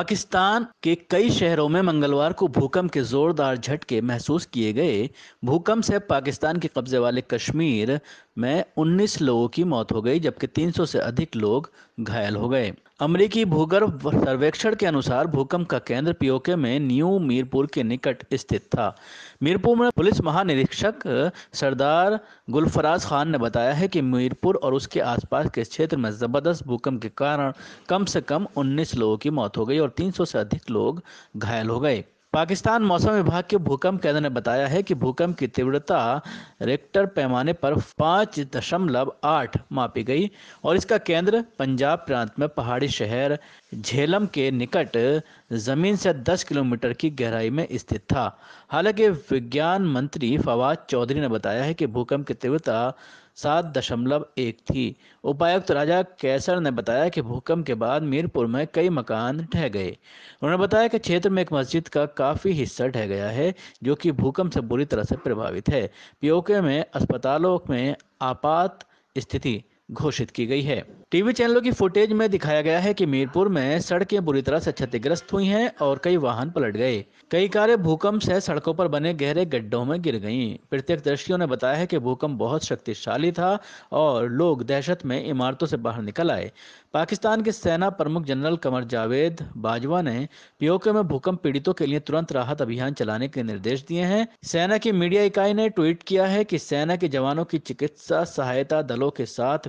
پاکستان کے کئی شہروں میں منگلوار کو بھوکمپ کے زوردار جھٹکے محسوس کیے گئے بھوکمپ سے پاکستان کے قبضے والے کشمیر میں انیس لوگوں کی موت ہو گئی جبکہ تین سو سے ادھک لوگ گھائل ہو گئے امریکی سرویکشن کے انوسار میں نیو میرپور کے نکٹ تھا میرپور میں پولیس مہا سردار گلفراز خان نے بتایا ہے کہ میرپور اور اس کے آس پاس کے چھیتر میں زبردست بھوکم کے کارن کم سے کم انیس لوگوں کی موت ہو گئی اور تین سو سے ادھک لوگ گھائل ہو گئے پاکستان موسم وباگ کے بھوکم کیندر نے بتایا ہے کہ بھوکم کی تیورتا ریکٹر پیمانے پر پانچ دشملب آٹھ ماپی گئی اور اس کا کیندر پنجاب پرانت میں پہاڑی شہر جھیلم کے نکٹ زمین سے دس کلومیٹر کی گہرائی میں تھا حالانکہ وگیان منتری فواد چودھری نے بتایا ہے کہ تیوتا سات دشملب ایک تھی راجہ کیسر نے بتایا کہ بھوکم کے بعد میرپور میں کئی مکان ٹھہ گئے انہوں نے بتایا کہ چھیتر میں ایک مسجد کا کافی حصہ ٹھہ گیا ہے جو کہ بھوکم سے بری طرح سے پربھاوت ہے پیوک میں اسپتالوں میں آپات استھتی گھوشت کی گئی ہے ٹی وی چینلوں کی فوٹیج میں دکھایا گیا ہے کہ میرپور میں سڑکیں بری طرح سے کھیتی گرست ہوئی ہیں اور کئی واہن پلٹ گئے کئی بھوکم سے سڑکوں پر بنے گہرے گڑھوں میں گر گئیں پرتیک درشیوں نے بتایا ہے کہ بھوکم بہت شکتی شالی تھا اور لوگ دہشت میں عمارتوں سے باہر نکل آئے پاکستان کے سینا پرمک جنرل کمر جاوید باجوا نے پیوکے میں بھوکم کے لیے ترنت راحت ابھیان چلانے کے نردیش دیے ہیں سینا کی میڈیا اکائی نے ٹویٹ کیا ہے کہ سینا کے جوانوں کی چکتسہ سہایتا دلوں کے ساتھ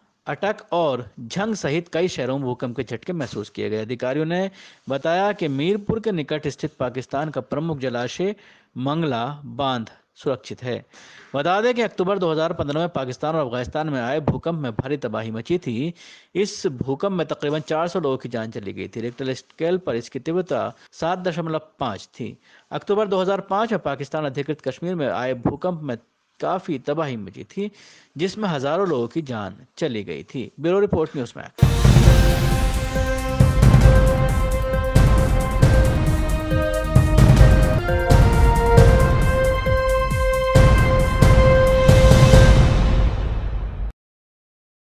اٹک اور جھنگ سہیت کئی شہروں میں بھوکم کے جھٹکے محسوس کیے گئے ادھیکاریوں نے بتایا کہ میرپور کے نکٹ استھت پاکستان کا پرمک جلاشے منگلا باندھ سرکشت ہے بتا دیں کہ اکتوبر دو ہزار پندرہ میں پاکستان اور افغانستان میں آئے بھوکم میں بھاری تباہی مچی تھی اس بھوکم میں تقریباً چار سو لوگوں کی جان چلی گئی تھی ریکٹل اسکیل پر اس کی تیوتا سات دشملو پانچ تھی اکتوبر دو ہزار پانچ میں پاکستان ادھیکرت کشمیر میں آئے بھوکمپ میں کافی تباہی مچی تھی جس میں ہزاروں لوگوں کی جان چلی گئی تھی بیورو رپورٹ نیوز میں